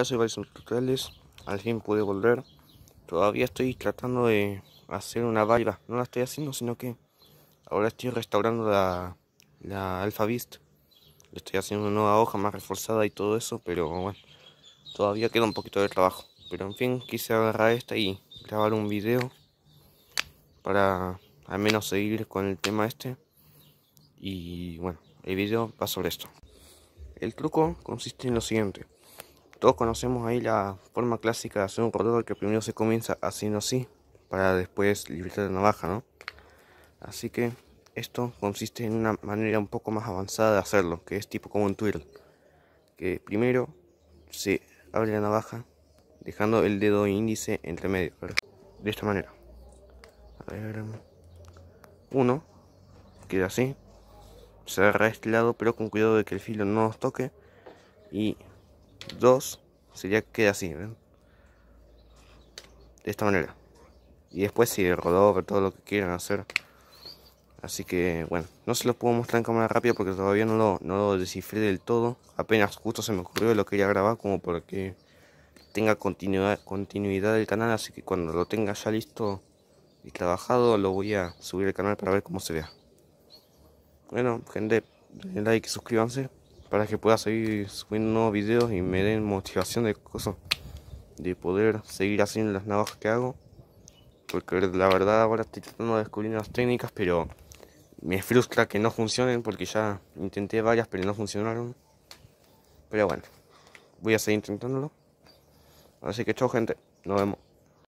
Ya soy varios Tutoriales, al fin pude volver. Todavía estoy tratando de hacer una valla. No la estoy haciendo, sino que ahora estoy restaurando la, la Alpha Beast. estoy haciendo una nueva hoja más reforzada y todo eso, pero bueno, todavía queda un poquito de trabajo. Pero en fin, quise agarrar esta y grabar un video para al menos seguir con el tema este. Y bueno, el video va sobre esto. El truco consiste en lo siguiente todos conocemos ahí la forma clásica de hacer un rotador que primero se comienza haciendo así para después libertar la navaja, ¿no? Así que esto consiste en una manera un poco más avanzada de hacerlo, que es tipo como un twirl, que primero se abre la navaja dejando el dedo índice entre medio, de esta manera. A ver, uno queda así, se agarra este lado, pero con cuidado de que el filo no nos toque y 2 sería que así, ¿eh? De esta manera. Y después si sí, rodado, todo lo que quieran hacer. Así que bueno, no se los puedo mostrar en cámara rápida porque todavía no lo, no lo descifré del todo. Apenas justo se me ocurrió lo lo quería grabar como para que tenga continuidad, continuidad del canal. Así que cuando lo tenga ya listo y trabajado lo voy a subir al canal para ver cómo se vea. Bueno, gente, denle like y suscríbanse para que pueda seguir subiendo nuevos videos y me den motivación de cosas de poder seguir haciendo las navajas que hago porque la verdad ahora estoy tratando de descubrir nuevas técnicas pero me frustra que no funcionen porque ya intenté varias pero no funcionaron pero bueno voy a seguir intentándolo así que chao gente nos vemos